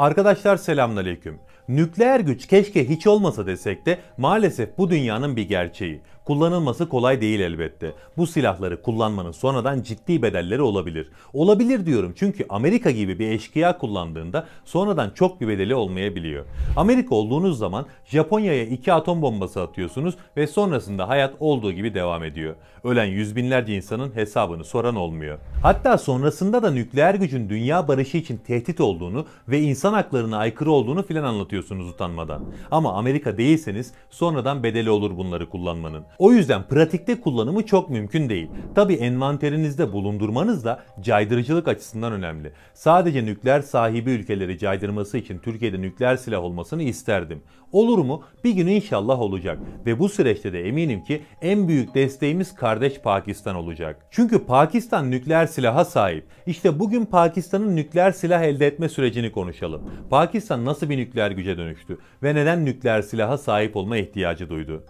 Arkadaşlar selamünaleyküm. Nükleer güç keşke hiç olmasa desek de maalesef bu dünyanın bir gerçeği. Kullanılması kolay değil elbette. Bu silahları kullanmanın sonradan ciddi bedelleri olabilir. Olabilir diyorum çünkü Amerika gibi bir eşkıya kullandığında sonradan çok bir bedeli olmayabiliyor. Amerika olduğunuz zaman Japonya'ya iki atom bombası atıyorsunuz ve sonrasında hayat olduğu gibi devam ediyor. Ölen yüz binlerce insanın hesabını soran olmuyor. Hatta sonrasında da nükleer gücün dünya barışı için tehdit olduğunu ve insan haklarına aykırı olduğunu filan anlatıyorsunuz utanmadan. Ama Amerika değilseniz sonradan bedeli olur bunları kullanmanın. O yüzden pratikte kullanımı çok mümkün değil. Tabi envanterinizde bulundurmanız da caydırıcılık açısından önemli. Sadece nükleer sahibi ülkeleri caydırması için Türkiye'de nükleer silah olmasını isterdim. Olur mu? Bir gün inşallah olacak. Ve bu süreçte de eminim ki en büyük desteğimiz kardeş Pakistan olacak. Çünkü Pakistan nükleer silaha sahip. İşte bugün Pakistan'ın nükleer silah elde etme sürecini konuşalım. Pakistan nasıl bir nükleer güce dönüştü ve neden nükleer silaha sahip olma ihtiyacı duydu?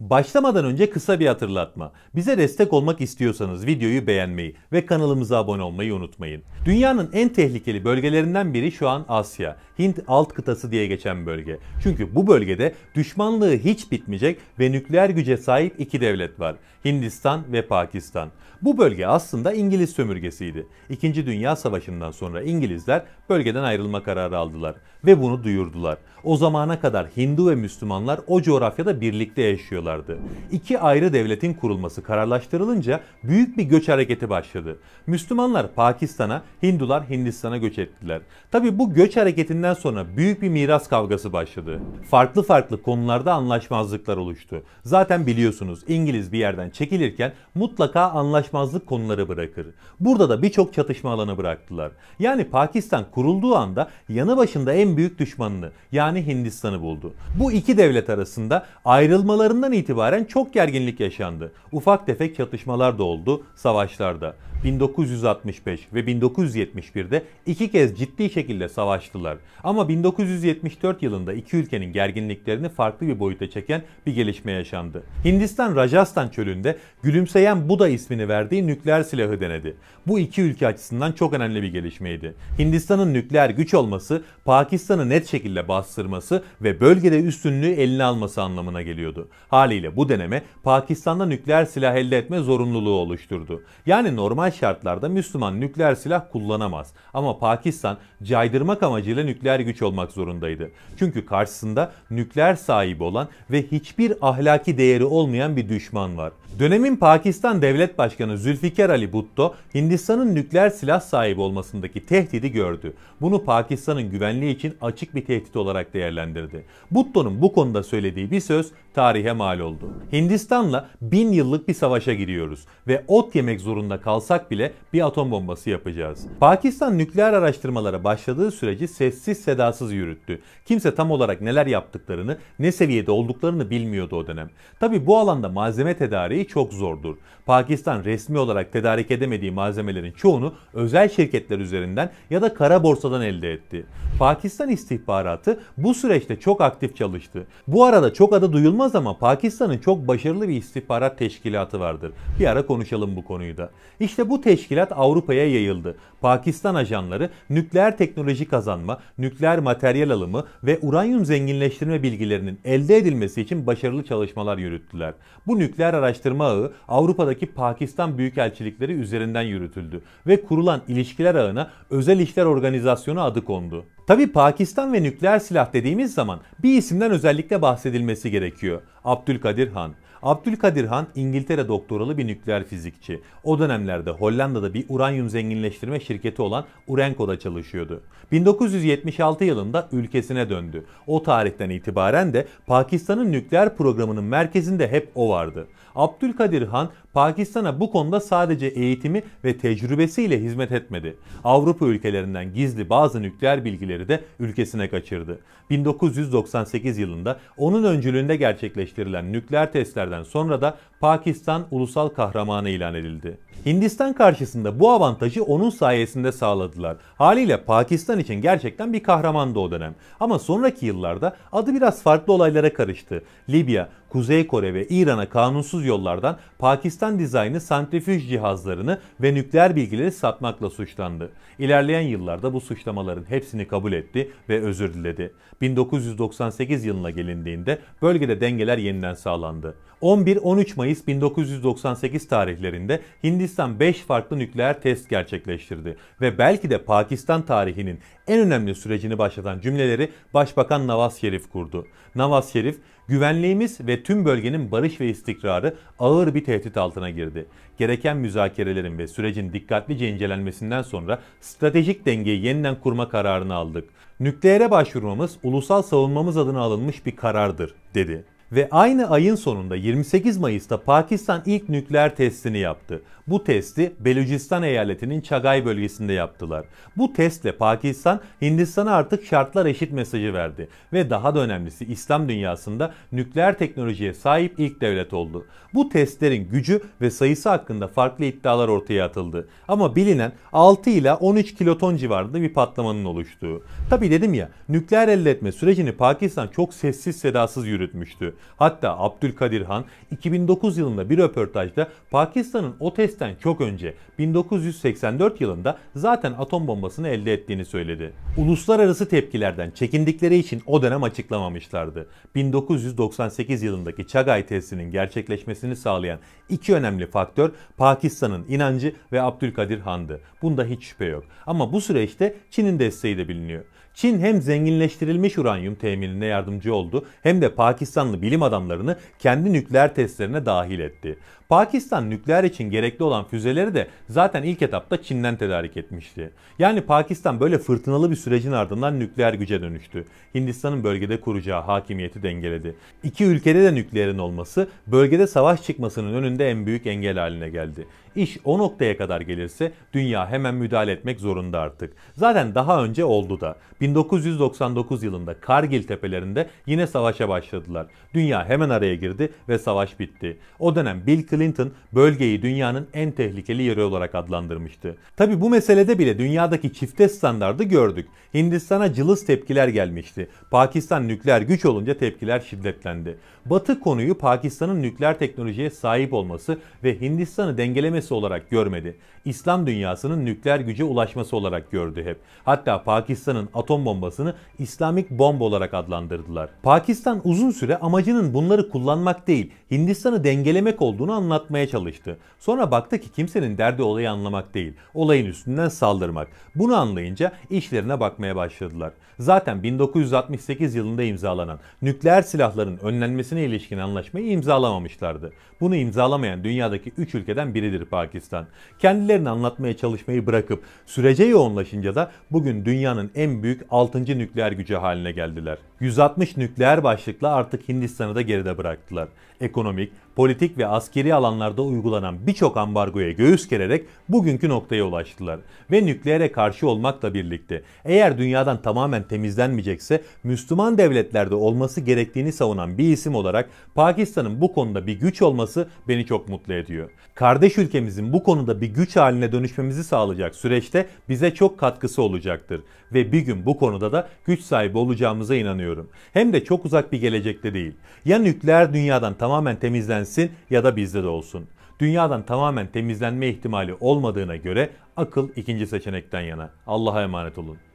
Başlamadan önce kısa bir hatırlatma. Bize destek olmak istiyorsanız videoyu beğenmeyi ve kanalımıza abone olmayı unutmayın. Dünyanın en tehlikeli bölgelerinden biri şu an Asya. Hint alt kıtası diye geçen bölge. Çünkü bu bölgede düşmanlığı hiç bitmeyecek ve nükleer güce sahip iki devlet var. Hindistan ve Pakistan. Bu bölge aslında İngiliz sömürgesiydi. İkinci Dünya Savaşı'ndan sonra İngilizler bölgeden ayrılma kararı aldılar ve bunu duyurdular. O zamana kadar Hindu ve Müslümanlar o coğrafyada birlikte yaşıyorlar istiyorlardı. İki ayrı devletin kurulması kararlaştırılınca büyük bir göç hareketi başladı. Müslümanlar Pakistan'a, Hindular Hindistan'a göç ettiler. Tabi bu göç hareketinden sonra büyük bir miras kavgası başladı. Farklı farklı konularda anlaşmazlıklar oluştu. Zaten biliyorsunuz İngiliz bir yerden çekilirken mutlaka anlaşmazlık konuları bırakır. Burada da birçok çatışma alanı bıraktılar. Yani Pakistan kurulduğu anda yanı başında en büyük düşmanını yani Hindistan'ı buldu. Bu iki devlet arasında ayrılmalarından itibaren çok gerginlik yaşandı. Ufak tefek çatışmalar da oldu savaşlarda. 1965 ve 1971'de iki kez ciddi şekilde savaştılar. Ama 1974 yılında iki ülkenin gerginliklerini farklı bir boyuta çeken bir gelişme yaşandı. Hindistan Rajasthan çölünde gülümseyen Buda ismini verdiği nükleer silahı denedi. Bu iki ülke açısından çok önemli bir gelişmeydi. Hindistan'ın nükleer güç olması, Pakistan'ı net şekilde bastırması ve bölgede üstünlüğü eline alması anlamına geliyordu. Hala Haliyle bu deneme Pakistan'da nükleer silah elde etme zorunluluğu oluşturdu. Yani normal şartlarda Müslüman nükleer silah kullanamaz. Ama Pakistan caydırmak amacıyla nükleer güç olmak zorundaydı. Çünkü karşısında nükleer sahibi olan ve hiçbir ahlaki değeri olmayan bir düşman var. Dönemin Pakistan Devlet Başkanı Zülfikar Ali Bhutto, Hindistan'ın nükleer silah sahibi olmasındaki tehdidi gördü. Bunu Pakistan'ın güvenliği için açık bir tehdit olarak değerlendirdi. Bhutto'nun bu konuda söylediği bir söz tarihe mal mal oldu. Hindistan'la bin yıllık bir savaşa giriyoruz ve ot yemek zorunda kalsak bile bir atom bombası yapacağız. Pakistan nükleer araştırmalara başladığı süreci sessiz sedasız yürüttü. Kimse tam olarak neler yaptıklarını, ne seviyede olduklarını bilmiyordu o dönem. Tabi bu alanda malzeme tedariği çok zordur. Pakistan resmi olarak tedarik edemediği malzemelerin çoğunu özel şirketler üzerinden ya da kara borsadan elde etti. Pakistan istihbaratı bu süreçte çok aktif çalıştı. Bu arada çok adı duyulmaz ama Pakistan Pakistan'ın çok başarılı bir istihbarat teşkilatı vardır. Bir ara konuşalım bu konuyu da. İşte bu teşkilat Avrupa'ya yayıldı. Pakistan ajanları nükleer teknoloji kazanma, nükleer materyal alımı ve uranyum zenginleştirme bilgilerinin elde edilmesi için başarılı çalışmalar yürüttüler. Bu nükleer araştırma ağı Avrupa'daki Pakistan büyükelçilikleri üzerinden yürütüldü ve kurulan ilişkiler ağına özel İşler organizasyonu adı kondu. Tabi Pakistan ve nükleer silah dediğimiz zaman bir isimden özellikle bahsedilmesi gerekiyor. Abdülkadir Han. Abdülkadir Han İngiltere doktoralı bir nükleer fizikçi. O dönemlerde Hollanda'da bir uranyum zenginleştirme şirketi olan Urenco'da çalışıyordu. 1976 yılında ülkesine döndü. O tarihten itibaren de Pakistan'ın nükleer programının merkezinde hep o vardı. Abdülkadir Han Pakistan'a bu konuda sadece eğitimi ve tecrübesiyle hizmet etmedi. Avrupa ülkelerinden gizli bazı nükleer bilgileri de ülkesine kaçırdı. 1998 yılında onun öncülüğünde gerçekleştirilen nükleer testler haberlerden sonra da Pakistan ulusal kahramanı ilan edildi. Hindistan karşısında bu avantajı onun sayesinde sağladılar. Haliyle Pakistan için gerçekten bir kahramandı o dönem. Ama sonraki yıllarda adı biraz farklı olaylara karıştı. Libya, Kuzey Kore ve İran'a kanunsuz yollardan Pakistan dizaynı santrifüj cihazlarını ve nükleer bilgileri satmakla suçlandı. İlerleyen yıllarda bu suçlamaların hepsini kabul etti ve özür diledi. 1998 yılına gelindiğinde bölgede dengeler yeniden sağlandı. 11-13 Mayıs Mayıs 1998 tarihlerinde Hindistan 5 farklı nükleer test gerçekleştirdi ve belki de Pakistan tarihinin en önemli sürecini başlatan cümleleri Başbakan Nawaz Şerif kurdu. Nawaz Şerif, güvenliğimiz ve tüm bölgenin barış ve istikrarı ağır bir tehdit altına girdi. Gereken müzakerelerin ve sürecin dikkatlice incelenmesinden sonra stratejik dengeyi yeniden kurma kararını aldık. Nükleere başvurmamız ulusal savunmamız adına alınmış bir karardır, dedi. Ve aynı ayın sonunda 28 Mayıs'ta Pakistan ilk nükleer testini yaptı. Bu testi Belucistan eyaletinin Çagay bölgesinde yaptılar. Bu testle Pakistan Hindistan'a artık şartlar eşit mesajı verdi ve daha da önemlisi İslam dünyasında nükleer teknolojiye sahip ilk devlet oldu. Bu testlerin gücü ve sayısı hakkında farklı iddialar ortaya atıldı. Ama bilinen 6 ile 13 kiloton civarında bir patlamanın oluştuğu. Tabi dedim ya nükleer elde etme sürecini Pakistan çok sessiz sedasız yürütmüştü. Hatta Abdülkadir Han 2009 yılında bir röportajda Pakistan'ın o testten çok önce 1984 yılında zaten atom bombasını elde ettiğini söyledi. Uluslararası tepkilerden çekindikleri için o dönem açıklamamışlardı. 1998 yılındaki Çagay testinin gerçekleşmesini sağlayan iki önemli faktör Pakistan'ın inancı ve Abdülkadir Han'dı. Bunda hiç şüphe yok. Ama bu süreçte Çin'in desteği de biliniyor. Çin hem zenginleştirilmiş uranyum teminine yardımcı oldu hem de Pakistanlı bilim adamlarını kendi nükleer testlerine dahil etti. Pakistan nükleer için gerekli olan füzeleri de zaten ilk etapta Çin'den tedarik etmişti. Yani Pakistan böyle fırtınalı bir sürecin ardından nükleer güce dönüştü. Hindistan'ın bölgede kuracağı hakimiyeti dengeledi. İki ülkede de nükleerin olması bölgede savaş çıkmasının önünde en büyük engel haline geldi. İş o noktaya kadar gelirse dünya hemen müdahale etmek zorunda artık. Zaten daha önce oldu da. 1999 yılında Kargil tepelerinde yine savaşa başladılar. Dünya hemen araya girdi ve savaş bitti. O dönem Bill Clinton Clinton bölgeyi dünyanın en tehlikeli yeri olarak adlandırmıştı. Tabi bu meselede bile dünyadaki çifte standardı gördük. Hindistan'a cılız tepkiler gelmişti. Pakistan nükleer güç olunca tepkiler şiddetlendi. Batı konuyu Pakistan'ın nükleer teknolojiye sahip olması ve Hindistan'ı dengelemesi olarak görmedi. İslam dünyasının nükleer güce ulaşması olarak gördü hep. Hatta Pakistan'ın atom bombasını İslamik bomba olarak adlandırdılar. Pakistan uzun süre amacının bunları kullanmak değil, Hindistan'ı dengelemek olduğunu anladı anlatmaya çalıştı. Sonra baktı ki kimsenin derdi olayı anlamak değil, olayın üstünden saldırmak. Bunu anlayınca işlerine bakmaya başladılar. Zaten 1968 yılında imzalanan nükleer silahların önlenmesine ilişkin anlaşmayı imzalamamışlardı. Bunu imzalamayan dünyadaki 3 ülkeden biridir Pakistan. Kendilerini anlatmaya çalışmayı bırakıp sürece yoğunlaşınca da bugün dünyanın en büyük 6. nükleer gücü haline geldiler. 160 nükleer başlıkla artık Hindistan'ı da geride bıraktılar. Ekonomik, politik ve askeri alanlarda uygulanan birçok ambargoya göğüs gererek bugünkü noktaya ulaştılar. Ve nükleere karşı olmakla birlikte eğer dünyadan tamamen temizlenmeyecekse Müslüman devletlerde olması gerektiğini savunan bir isim olarak Pakistan'ın bu konuda bir güç olması beni çok mutlu ediyor. Kardeş ülkemizin bu konuda bir güç haline dönüşmemizi sağlayacak süreçte bize çok katkısı olacaktır ve bir gün bu konuda da güç sahibi olacağımıza inanıyorum. Hem de çok uzak bir gelecekte değil. Ya nükleer dünyadan tamamen temizlensin temizlensin ya da bizde de olsun. Dünyadan tamamen temizlenme ihtimali olmadığına göre akıl ikinci seçenekten yana. Allah'a emanet olun.